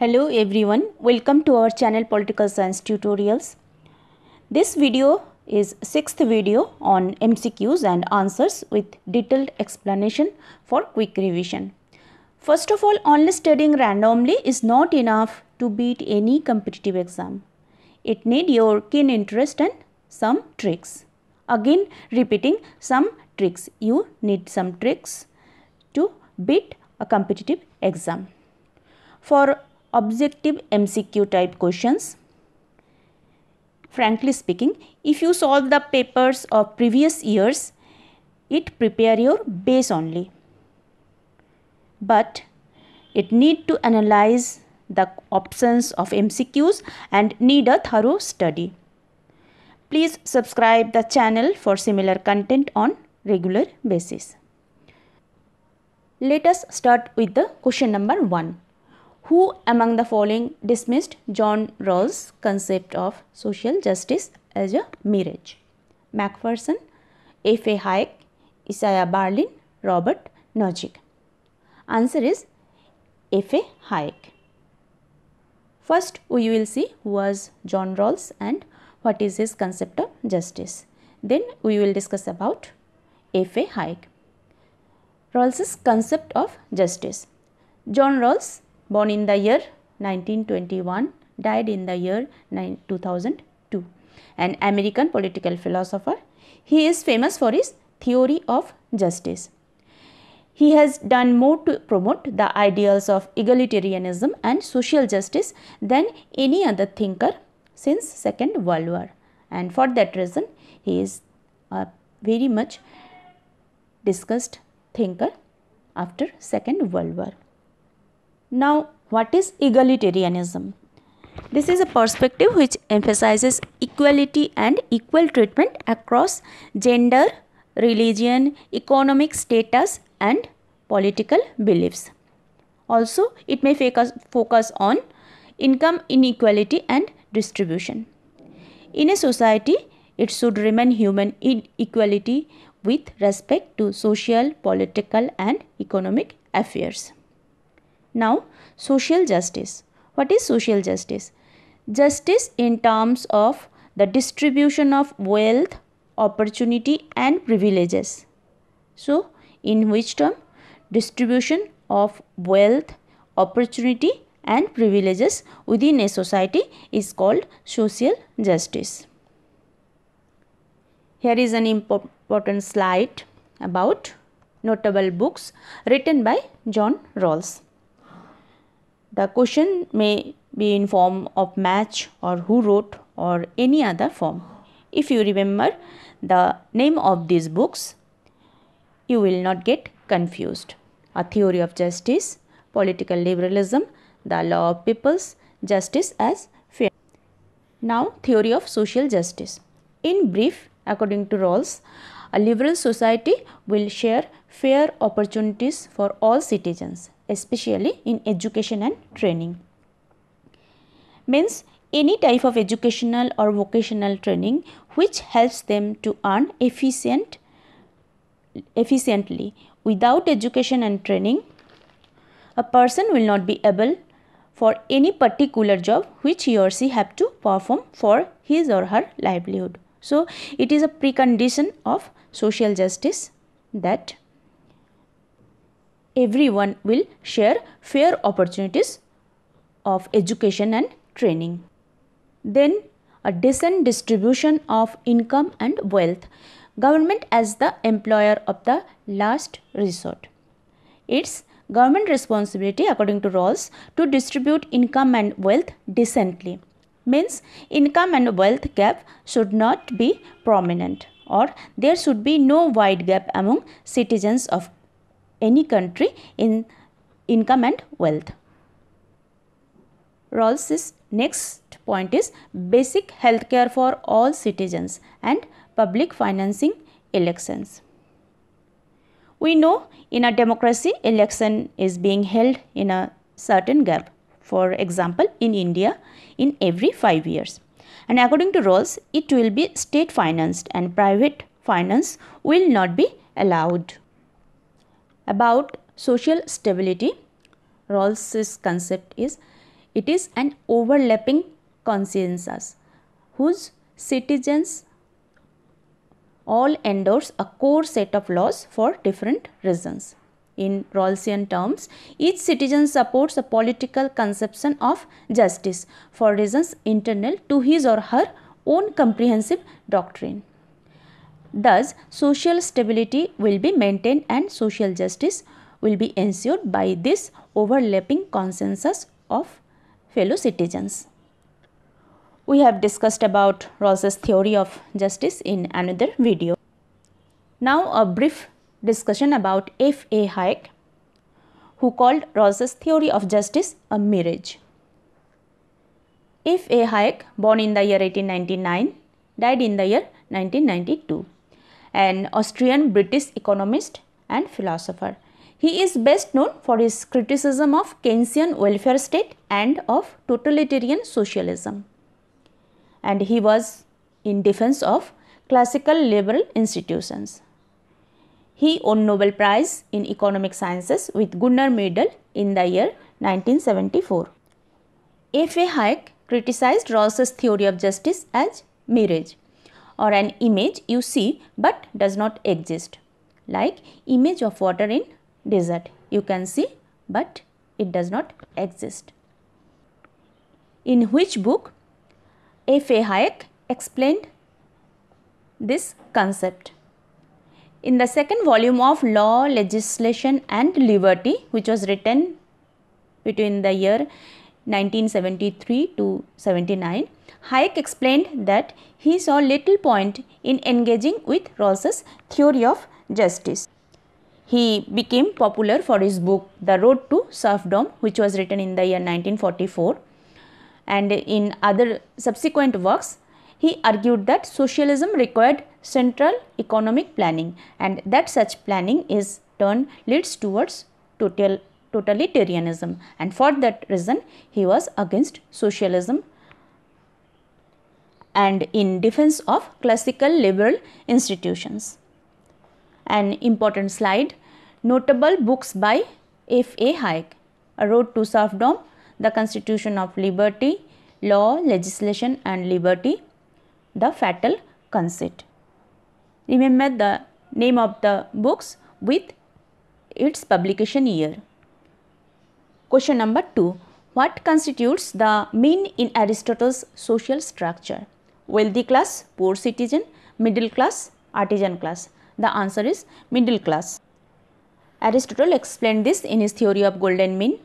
Hello everyone, welcome to our channel Political Science Tutorials. This video is sixth video on MCQs and answers with detailed explanation for quick revision. First of all, only studying randomly is not enough to beat any competitive exam. It need your keen interest and some tricks. Again, repeating some tricks. You need some tricks to beat a competitive exam. For objective MCQ type questions. Frankly speaking, if you solve the papers of previous years, it prepare your base only. But it need to analyze the options of MCQs and need a thorough study. Please subscribe the channel for similar content on regular basis. Let us start with the question number 1. Who among the following dismissed John Rawls' concept of social justice as a mirage? Macpherson, F.A. Hayek, Isaiah Berlin, Robert Nozick. Answer is F.A. Hayek. First, we will see who was John Rawls and what is his concept of justice. Then we will discuss about F.A. Hayek. Rawls's concept of justice. John Rawls born in the year 1921, died in the year 2002, an American political philosopher. He is famous for his theory of justice. He has done more to promote the ideals of egalitarianism and social justice than any other thinker since Second World War and for that reason he is a very much discussed thinker after Second World War. Now, what is egalitarianism? This is a perspective which emphasizes equality and equal treatment across gender, religion, economic status, and political beliefs. Also, it may focus on income inequality and distribution. In a society, it should remain human inequality with respect to social, political, and economic affairs. Now, social justice. What is social justice? Justice in terms of the distribution of wealth, opportunity, and privileges. So, in which term? Distribution of wealth, opportunity, and privileges within a society is called social justice. Here is an important slide about notable books written by John Rawls. The question may be in form of match or who wrote or any other form. If you remember the name of these books, you will not get confused. A Theory of Justice, Political Liberalism, The Law of Peoples, Justice as Fair. Now, Theory of Social Justice. In brief, according to Rawls, a liberal society will share fair opportunities for all citizens especially in education and training. Means any type of educational or vocational training which helps them to earn efficient efficiently without education and training a person will not be able for any particular job which he or she have to perform for his or her livelihood so it is a precondition of social justice that everyone will share fair opportunities of education and training. Then a decent distribution of income and wealth. Government as the employer of the last resort. It's government responsibility according to Rawls to distribute income and wealth decently. Means income and wealth gap should not be prominent or there should be no wide gap among citizens of any country in income and wealth. Rawls's next point is basic healthcare for all citizens and public financing elections. We know in a democracy election is being held in a certain gap. For example, in India in every 5 years. And according to Rawls, it will be state financed and private finance will not be allowed. About social stability, Rawls's concept is it is an overlapping consensus whose citizens all endorse a core set of laws for different reasons. In Rawlsian terms, each citizen supports a political conception of justice for reasons internal to his or her own comprehensive doctrine. Thus, social stability will be maintained and social justice will be ensured by this overlapping consensus of fellow citizens. We have discussed about Ross's theory of justice in another video. Now a brief discussion about F.A. Hayek who called Ross's theory of justice a mirage. F.A. Hayek born in the year 1899 died in the year 1992 an Austrian British economist and philosopher. He is best known for his criticism of Keynesian welfare state and of totalitarian socialism. And he was in defense of classical liberal institutions. He won Nobel Prize in Economic Sciences with Gunnar Myrdal in the year 1974. F. A. Hayek criticized Rawls's theory of justice as mirage or an image you see but does not exist like image of water in desert you can see but it does not exist. In which book F. A. Hayek explained this concept? In the second volume of Law, Legislation and Liberty which was written between the year 1973 to 79, Hayek explained that he saw little point in engaging with Rawls's theory of justice. He became popular for his book The Road to Serfdom which was written in the year 1944 and in other subsequent works he argued that socialism required central economic planning and that such planning is turned leads towards total totalitarianism and for that reason he was against socialism and in defense of classical liberal institutions. An important slide, notable books by F. A. Hayek, A Road to Serfdom, The Constitution of Liberty, Law, Legislation and Liberty, The Fatal Conceit. Remember the name of the books with its publication year. Question number 2. What constitutes the mean in Aristotle's social structure? Wealthy class, poor citizen, middle class, artisan class. The answer is middle class. Aristotle explained this in his theory of golden mean.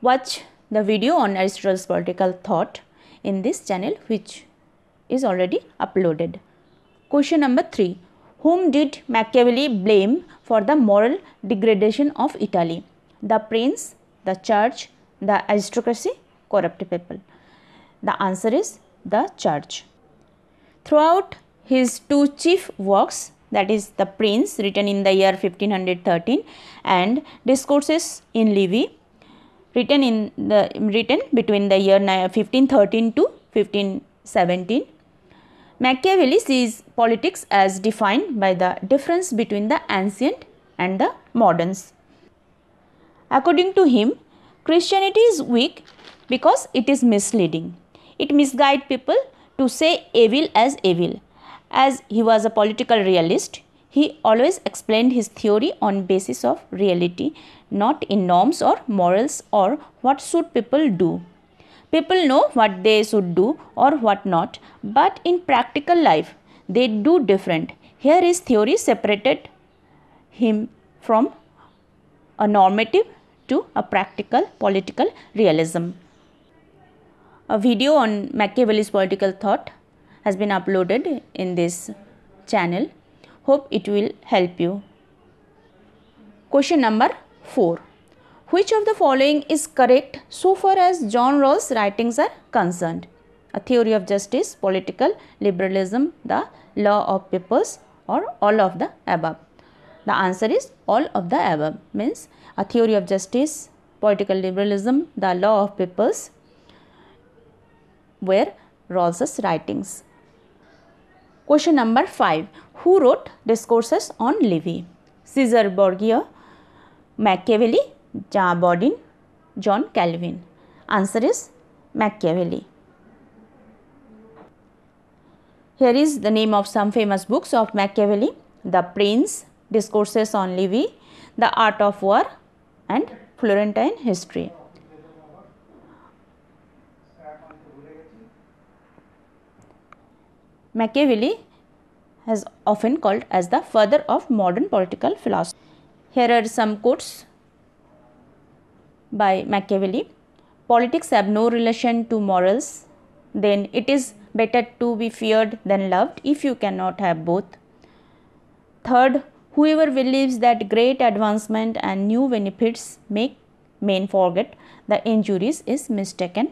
Watch the video on Aristotle's political thought in this channel which is already uploaded. Question number 3. Whom did Machiavelli blame for the moral degradation of Italy? The prince, the church, the aristocracy, corrupt people? The answer is the church. Throughout his two chief works, that is The Prince, written in the year 1513, and Discourses in Livy, written in the written between the year 1513 to 1517. Machiavelli sees politics as defined by the difference between the ancient and the moderns. According to him, Christianity is weak because it is misleading. It misguides people to say evil as evil. As he was a political realist, he always explained his theory on basis of reality, not in norms or morals or what should people do. People know what they should do or what not, but in practical life, they do different. Here his theory separated him from a normative to a practical political realism. A video on Machiavelli's political thought has been uploaded in this channel. Hope it will help you. Question number 4. Which of the following is correct so far as John Rawls' writings are concerned? A theory of justice, political liberalism, the law of papers or all of the above. The answer is all of the above means a theory of justice, political liberalism, the law of peoples were Rawls's writings. Question number 5. Who wrote Discourses on Livy? Caesar Borgia, Machiavelli, John Bodin, John Calvin. Answer is Machiavelli. Here is the name of some famous books of Machiavelli. The Prince, discourses on Livy, the art of war and Florentine history. Machiavelli has often called as the father of modern political philosophy. Here are some quotes by Machiavelli. Politics have no relation to morals, then it is better to be feared than loved if you cannot have both. Third, Whoever believes that great advancement and new benefits make men forget the injuries is mistaken.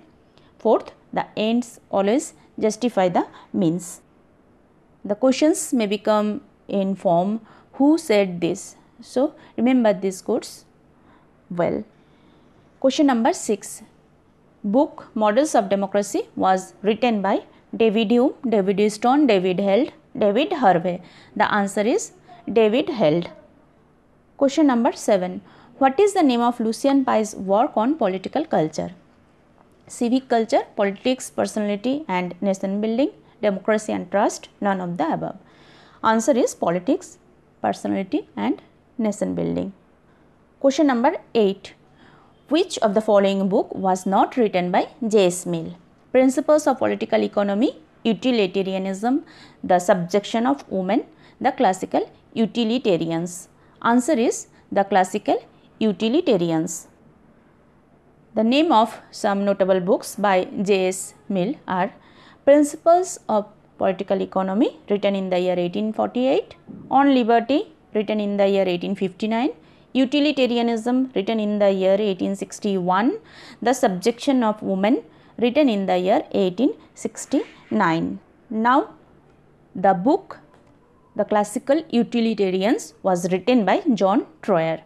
Fourth, the ends always justify the means. The questions may become in form who said this. So, remember these quotes well. Question number 6. Book Models of Democracy was written by David Hume, David Stone, David Held, David Harvey. The answer is David held. Question number 7. What is the name of Lucian Pye's work on political culture? Civic culture, politics, personality and nation building, democracy and trust, none of the above. Answer is politics, personality and nation building. Question number 8. Which of the following book was not written by J.S. Mill? Principles of Political Economy, Utilitarianism, The Subjection of Women, The Classical utilitarians? Answer is the classical utilitarians. The name of some notable books by J.S. Mill are Principles of Political Economy written in the year 1848, On Liberty written in the year 1859, Utilitarianism written in the year 1861, The Subjection of Women written in the year 1869. Now, the book the Classical Utilitarians was written by John Troyer.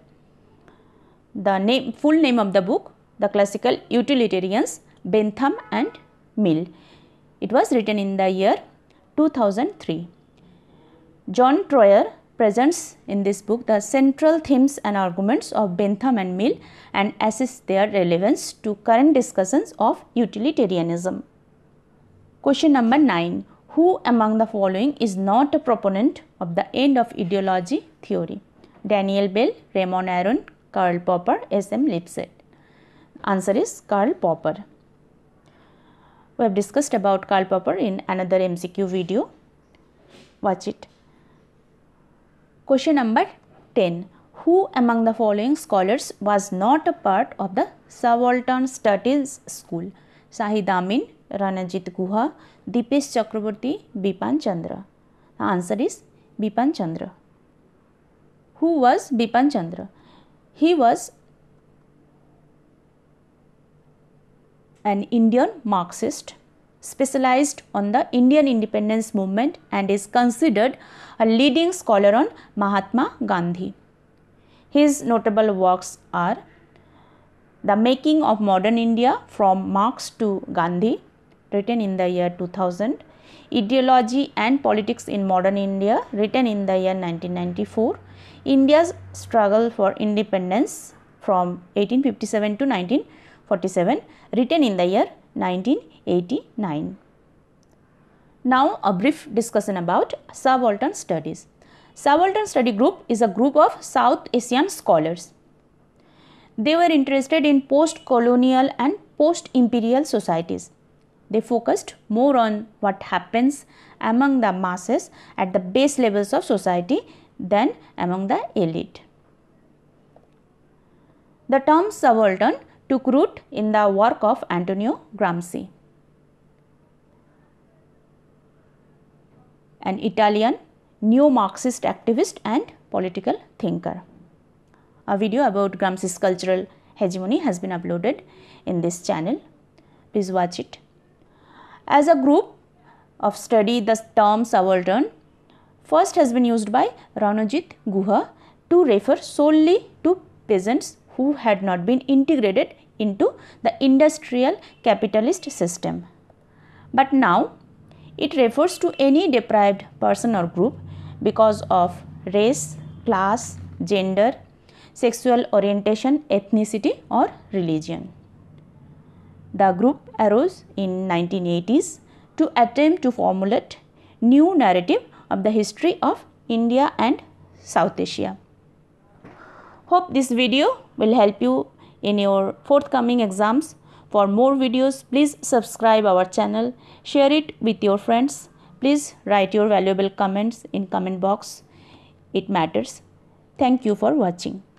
The name, full name of the book, The Classical Utilitarians, Bentham and Mill. It was written in the year 2003. John Troyer presents in this book the central themes and arguments of Bentham and Mill and assess their relevance to current discussions of utilitarianism. Question number 9. Who among the following is not a proponent of the end of ideology theory? Daniel Bell, Raymond Aron, Karl Popper, S.M. Lipset. Answer is Karl Popper. We have discussed about Karl Popper in another MCQ video. Watch it. Question number 10. Who among the following scholars was not a part of the subaltern studies school? Shahid Amin, Ranajit Guha, Deepesh Chakraborty Bipan Chandra. the answer is Bipan Chandra. who was Bipan Chandra? he was an indian marxist specialized on the indian independence movement and is considered a leading scholar on mahatma gandhi his notable works are the making of modern india from marx to gandhi written in the year 2000, Ideology and Politics in Modern India, written in the year 1994, India's Struggle for Independence from 1857 to 1947, written in the year 1989. Now, a brief discussion about subaltern studies. Subaltern study group is a group of South Asian scholars. They were interested in post-colonial and post-imperial societies. They focused more on what happens among the masses at the base levels of society than among the elite. The term subaltern took root in the work of Antonio Gramsci, an Italian neo-Marxist activist and political thinker. A video about Gramsci's cultural hegemony has been uploaded in this channel. Please watch it. As a group of study, the term subaltern first has been used by Ranajit Guha to refer solely to peasants who had not been integrated into the industrial capitalist system. But now it refers to any deprived person or group because of race, class, gender, sexual orientation, ethnicity or religion. The group arose in 1980s to attempt to formulate new narrative of the history of India and South Asia. Hope this video will help you in your forthcoming exams. For more videos, please subscribe our channel, share it with your friends. Please write your valuable comments in comment box. It matters. Thank you for watching.